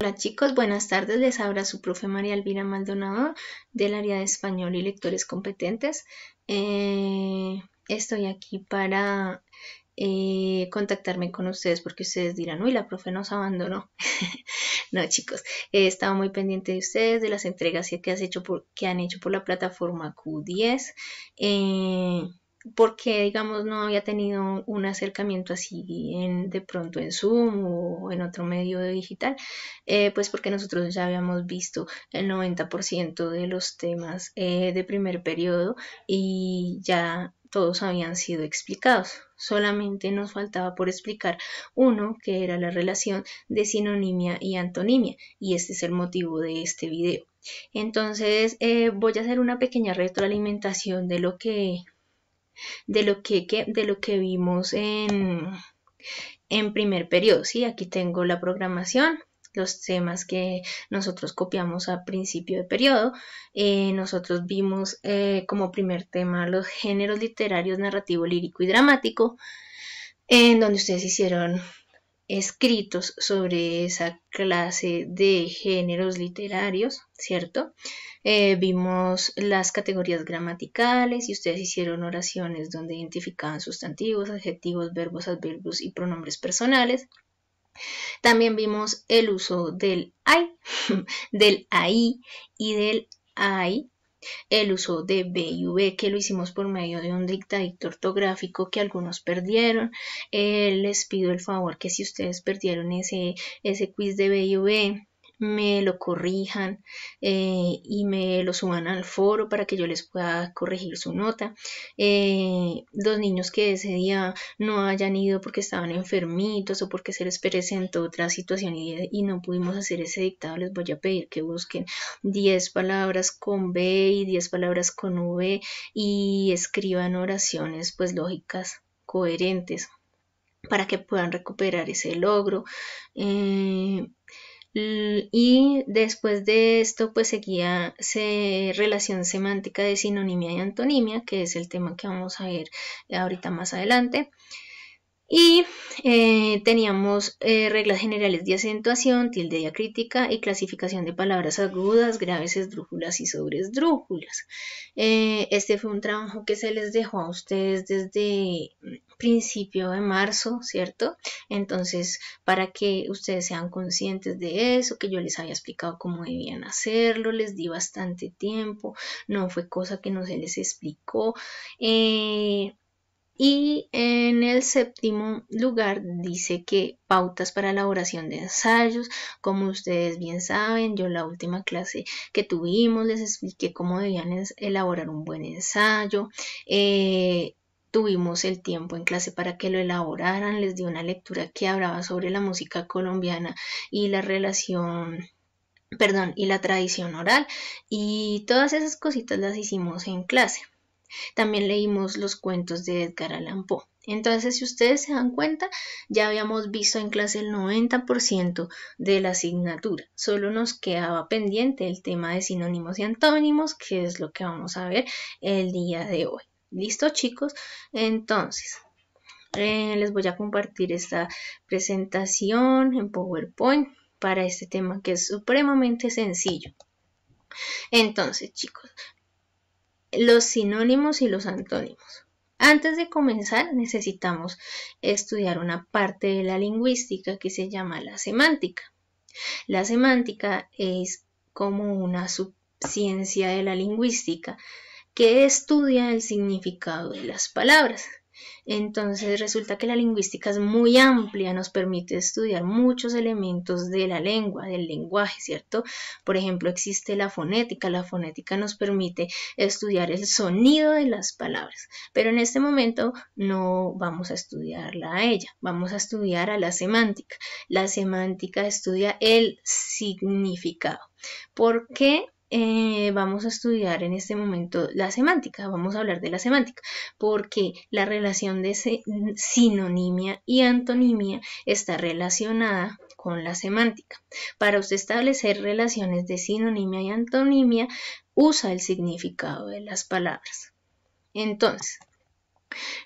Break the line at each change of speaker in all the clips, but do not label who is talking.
Hola chicos, buenas tardes. Les habla su profe María Elvira Maldonado del área de español y lectores competentes. Eh, estoy aquí para eh, contactarme con ustedes porque ustedes dirán, uy, la profe nos abandonó. no chicos, he estado muy pendiente de ustedes, de las entregas que, han hecho por la plataforma Q10. Eh, porque digamos no había tenido un acercamiento así de pronto en Zoom o en otro medio digital, eh, pues porque nosotros ya habíamos visto el 90% de los temas eh, de primer periodo y ya todos habían sido explicados. Solamente nos faltaba por explicar uno que era la relación de sinonimia y antonimia y este es el motivo de este video. Entonces eh, voy a hacer una pequeña retroalimentación de lo que de lo que, de lo que vimos en, en primer periodo. ¿sí? Aquí tengo la programación, los temas que nosotros copiamos a principio de periodo. Eh, nosotros vimos eh, como primer tema los géneros literarios, narrativo, lírico y dramático, en donde ustedes hicieron escritos sobre esa clase de géneros literarios, ¿cierto? Eh, vimos las categorías gramaticales y ustedes hicieron oraciones donde identificaban sustantivos, adjetivos, verbos, adverbios y pronombres personales. También vimos el uso del I, del ahí y del hay el uso de B y V que lo hicimos por medio de un dictadito ortográfico que algunos perdieron. Eh, les pido el favor que si ustedes perdieron ese, ese quiz de B y V, me lo corrijan eh, y me lo suban al foro para que yo les pueda corregir su nota. dos eh, niños que ese día no hayan ido porque estaban enfermitos o porque se les presentó otra situación y, no pudimos hacer ese dictado, les voy a pedir que busquen 10 palabras con B y 10 palabras con V y escriban oraciones pues lógicas coherentes para que puedan recuperar ese logro. Eh, Mm, y después de esto, pues seguía se, relación semántica de sinonimia y antonimia, que es el tema que vamos a ver ahorita más adelante. Y eh, teníamos eh, reglas generales de acentuación, tilde diacrítica y clasificación de palabras agudas, graves, esdrújulas y sobresdrújulas. Eh, este fue un trabajo que se les dejó a ustedes desde principio de marzo, ¿cierto? Entonces, para que ustedes sean conscientes de eso, que yo les había explicado cómo debían hacerlo, les di bastante tiempo, no fue cosa que no se les explicó. Eh, y en el séptimo lugar dice que pautas para elaboración de ensayos. Como ustedes bien saben, yo la última clase que tuvimos les expliqué cómo debían elaborar un buen ensayo. Eh, Tuvimos el tiempo en clase para que lo elaboraran, les di una lectura que hablaba sobre la música colombiana y la relación perdón, y la tradición oral, y todas esas cositas las hicimos en clase. También leímos los cuentos de Edgar Allan Poe. Entonces, si ustedes se dan cuenta, ya habíamos visto en clase el 90% de la asignatura. Solo nos quedaba pendiente el tema de sinónimos y antónimos, que es lo que vamos a ver el día de hoy. Listo chicos, entonces eh, les voy a compartir esta presentación en PowerPoint para este tema que es supremamente sencillo. Entonces chicos, los sinónimos y los antónimos. Antes de comenzar necesitamos estudiar una parte de la lingüística que se llama la semántica. La semántica es como una subciencia de la lingüística que estudia el significado de las palabras. Entonces resulta que la lingüística es muy amplia, nos permite estudiar muchos elementos de la lengua, del lenguaje, ¿cierto? Por ejemplo, existe la fonética, la fonética nos permite estudiar el sonido de las palabras, pero en este momento no vamos a estudiarla a ella, vamos a estudiar a la semántica. La semántica estudia el significado. ¿Por qué eh, vamos a estudiar en este momento la semántica, vamos a hablar de la semántica, porque la relación de sinonimia y antonimia está relacionada con la semántica. Para usted establecer relaciones de sinonimia y antonimia, usa el significado de las palabras. Entonces,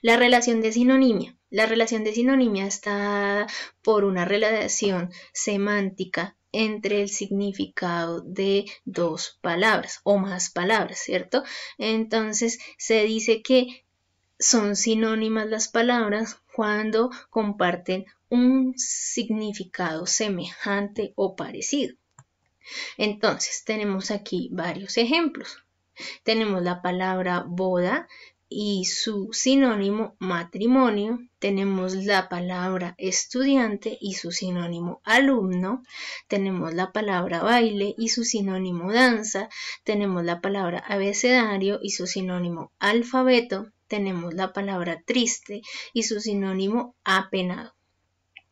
la relación de sinonimia. La relación de sinonimia está por una relación semántica entre el significado de dos palabras o más palabras, ¿cierto? Entonces se dice que son sinónimas las palabras cuando comparten un significado semejante o parecido. Entonces tenemos aquí varios ejemplos. Tenemos la palabra boda y su sinónimo matrimonio, tenemos la palabra estudiante y su sinónimo alumno, tenemos la palabra baile y su sinónimo danza, tenemos la palabra abecedario y su sinónimo alfabeto, tenemos la palabra triste y su sinónimo apenado.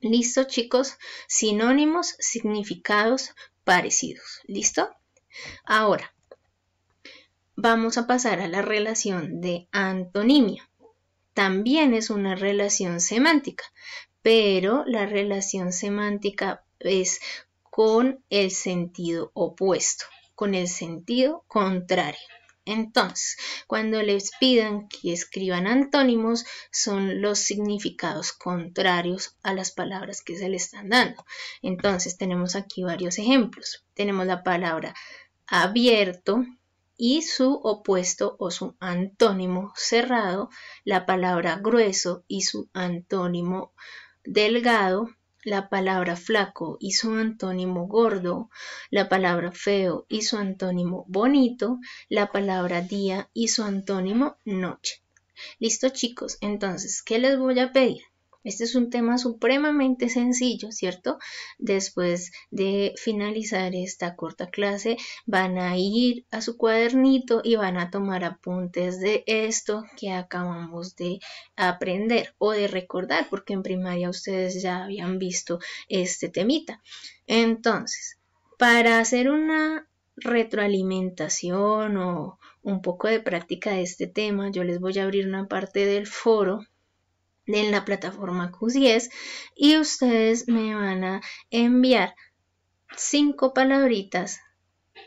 ¿Listo chicos? Sinónimos, significados, parecidos. ¿Listo? Ahora, vamos a pasar a la relación de antonimia. También es una relación semántica, pero la relación semántica es con el sentido opuesto, con el sentido contrario. Entonces, cuando les pidan que escriban antónimos, son los significados contrarios a las palabras que se le están dando. Entonces, tenemos aquí varios ejemplos. Tenemos la palabra abierto, y su opuesto o su antónimo cerrado, la palabra grueso y su antónimo delgado, la palabra flaco y su antónimo gordo, la palabra feo y su antónimo bonito, la palabra día y su antónimo noche. Listo chicos, entonces, ¿qué les voy a pedir? Este es un tema supremamente sencillo, ¿cierto? Después de finalizar esta corta clase, van a ir a su cuadernito y van a tomar apuntes de esto que acabamos de aprender o de recordar, porque en primaria ustedes ya habían visto este temita. Entonces, para hacer una retroalimentación o un poco de práctica de este tema, yo les voy a abrir una parte del foro en la plataforma Q10 y ustedes me van a enviar cinco palabritas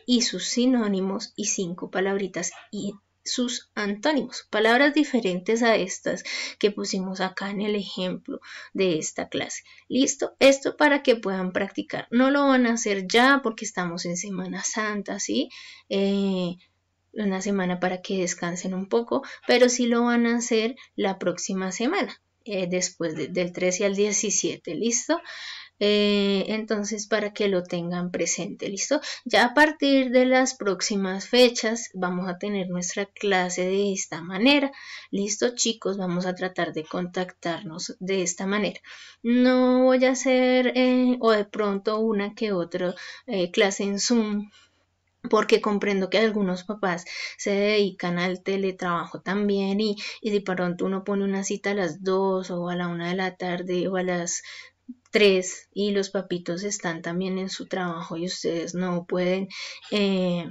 y sus sinónimos y cinco palabritas y sus antónimos, palabras diferentes a estas que pusimos acá en el ejemplo de esta clase. ¿Listo? Esto para que puedan practicar. No lo van a hacer ya porque estamos en Semana Santa, ¿sí? Eh, una semana para que descansen un poco, pero sí lo van a hacer la próxima semana. Eh, después del 13 al 17, ¿listo? Eh, entonces, para que lo tengan presente, ¿listo? Ya a partir de las próximas fechas vamos a tener nuestra clase de esta manera, ¿listo chicos? Vamos a tratar de contactarnos de esta manera. No voy a hacer eh, o de pronto una que otra clase en Zoom porque comprendo que algunos papás se dedican al teletrabajo también y, de pronto uno pone una cita a las 2 o a la 1 de la tarde o a las 3 y los papitos están también en su trabajo y ustedes no pueden eh,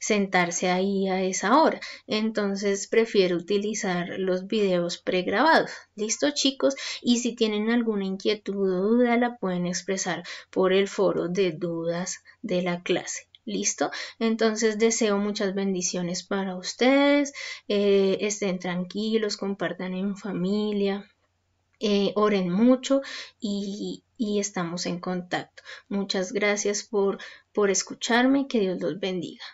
sentarse ahí a esa hora. Entonces prefiero utilizar los videos pregrabados. ¿Listo chicos? Y si tienen alguna inquietud o duda la pueden expresar por el foro de dudas de la clase. Listo. Entonces deseo muchas bendiciones para ustedes. Eh, estén tranquilos, compartan en familia, eh, oren mucho y, y, estamos en contacto. Muchas gracias por, por escucharme. Que Dios los bendiga.